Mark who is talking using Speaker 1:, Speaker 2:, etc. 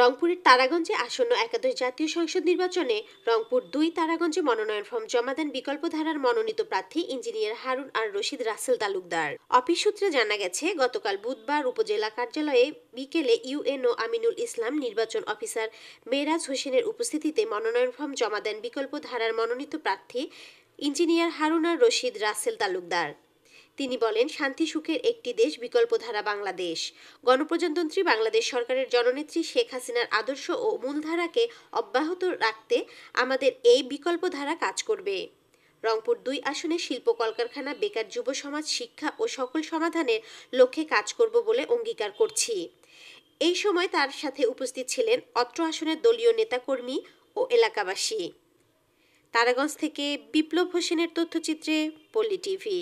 Speaker 1: রংপুরের তারাগঞ্জে আসন্ন একাদশ জাতীয় সংসদ নির্বাচনে রংপুর দুই তারাগঞ্জে মনোনয়ন ফর্ম জমা দেন বিকল্প ধারার মনোনীত প্রার্থী ইঞ্জিনিয়ার হারুন আর রশিদ রাসেল তালুকদার অফিস সূত্রে জানা গেছে গতকাল বুধবার উপজেলা কার্যালয়ে বিকেলে ইউএনও আমিনুল ইসলাম নির্বাচন অফিসার মেরাজ হোসেনের উপস্থিতিতে মনোনয়ন ফর্ম জমা দেন বিকল্প ধারার মনোনীত প্রার্থী ইঞ্জিনিয়ার হারুন আর রশিদ রাসেল তালুকদার তিনি বলেন শান্তি সুখের একটি দেশ বিকল্পধারা বাংলাদেশ গণপ্রজাতন্ত্রী বাংলাদেশ সরকারের জননেত্রী শেখ হাসিনার আদর্শ ও মূলধারাকে অব্যাহত রাখতে আমাদের এই বিকল্পধারা কাজ করবে রংপুর দুই আসনে শিল্প কলকারখানা বেকার যুব সমাজ শিক্ষা ও সকল সমাধানের লক্ষ্যে কাজ করব বলে অঙ্গীকার করছি এই সময় তার সাথে উপস্থিত ছিলেন অত্র আসনের দলীয় নেতাকর্মী ও এলাকাবাসী তারাগঞ্জ থেকে বিপ্লব হোসেনের তথ্যচিত্রে পল্লী টিভি